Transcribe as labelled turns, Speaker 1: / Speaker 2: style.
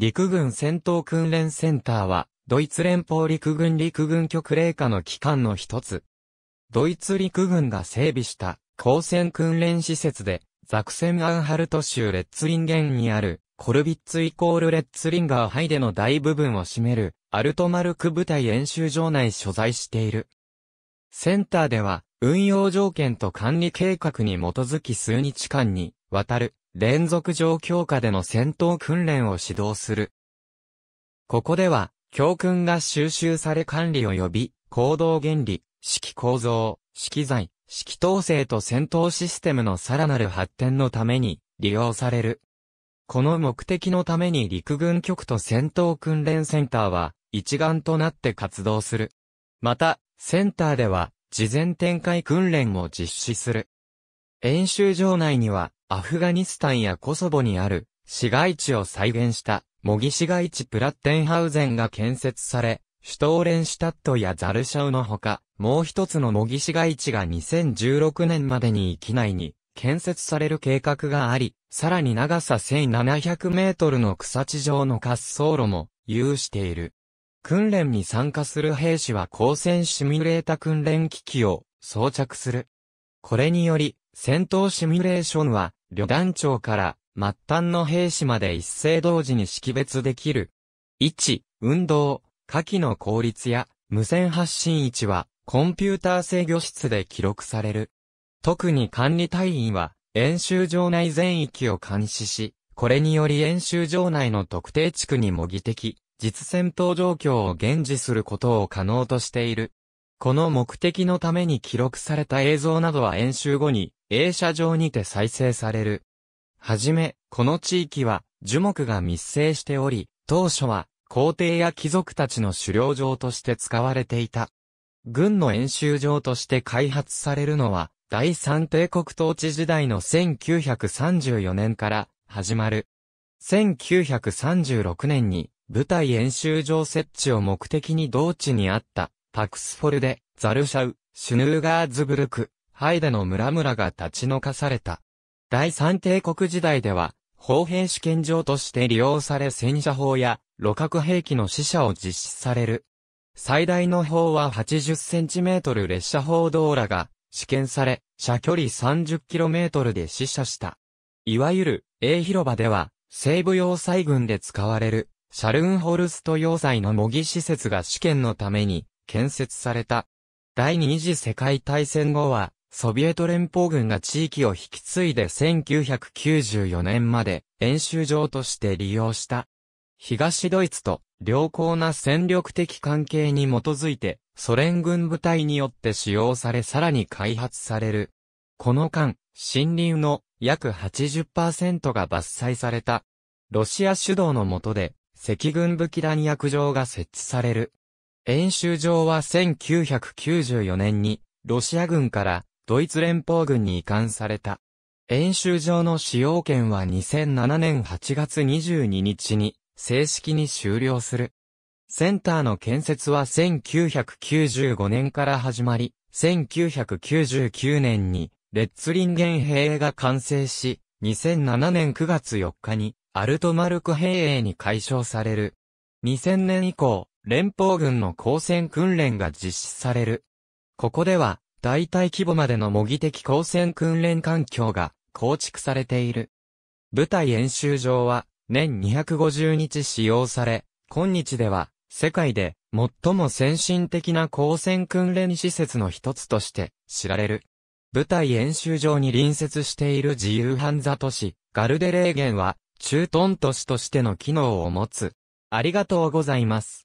Speaker 1: 陸軍戦闘訓練センターは、ドイツ連邦陸軍陸軍局令下の機関の一つ。ドイツ陸軍が整備した交戦訓練施設で、ザクセンアンハルト州レッツリンゲンにある、コルビッツイコールレッツリンガーハイデの大部分を占める、アルトマルク部隊演習場内所在している。センターでは、運用条件と管理計画に基づき数日間に、わたる、連続状況下での戦闘訓練を指導する。ここでは、教訓が収集され管理及び、行動原理、指揮構造、指剤、材、揮統制と戦闘システムのさらなる発展のために利用される。この目的のために陸軍局と戦闘訓練センターは一丸となって活動する。また、センターでは事前展開訓練を実施する。演習場内には、アフガニスタンやコソボにある、市街地を再現した、模擬市街地プラッテンハウゼンが建設され、シュトーレンシュタットやザルシャウのほか、もう一つの模擬市街地が2016年までに域内に建設される計画があり、さらに長さ1700メートルの草地上の滑走路も有している。訓練に参加する兵士は光線シミュレータ訓練機器を装着する。これにより、戦闘シミュレーションは、旅団長から末端の兵士まで一斉同時に識別できる。位置、運動、下記の効率や無線発信位置はコンピューター制御室で記録される。特に管理隊員は演習場内全域を監視し、これにより演習場内の特定地区に模擬的、実戦闘状況を現時することを可能としている。この目的のために記録された映像などは演習後に映写場にて再生される。はじめ、この地域は樹木が密生しており、当初は皇帝や貴族たちの狩猟場として使われていた。軍の演習場として開発されるのは、第三帝国統治時代の1934年から始まる。1936年に部隊演習場設置を目的に同地にあったパクスフォルデ、ザルシャウ、シュヌーガーズブルク、ハイデの村々が立ち退かされた。第三帝国時代では、砲兵試験場として利用され戦車砲や、路角兵器の死者を実施される。最大の砲は 80cm 列車砲ドーラが試験され、射距離 30km で死者した。いわゆる、A 広場では、西部要塞軍で使われる、シャルンホルスト要塞の模擬施設が試験のために建設された。第二次世界大戦後は、ソビエト連邦軍が地域を引き継いで1994年まで演習場として利用した。東ドイツと良好な戦力的関係に基づいて、ソ連軍部隊によって使用されさらに開発される。この間、森林の約80%が伐採された。ロシア主導の下で、赤軍武器弾薬場が設置される。演習場は1994年に、ロシア軍からドイツ連邦軍に移管された。演習場の使用権は2007年8月22日に正式に終了する。センターの建設は1995年から始まり、1999年にレッツリンゲン兵が完成し、2007年9月4日にアルトマルク兵営に解消される。2000年以降、連邦軍の交戦訓練が実施される。ここでは、大体規模までの模擬的交戦訓練環境が構築されている。部隊演習場は年250日使用され、今日では世界で最も先進的な交戦訓練施設の一つとして知られる。部隊演習場に隣接している自由犯座都市、ガルデレーゲンは、駐屯都市としての機能を持つ。ありがとうございます。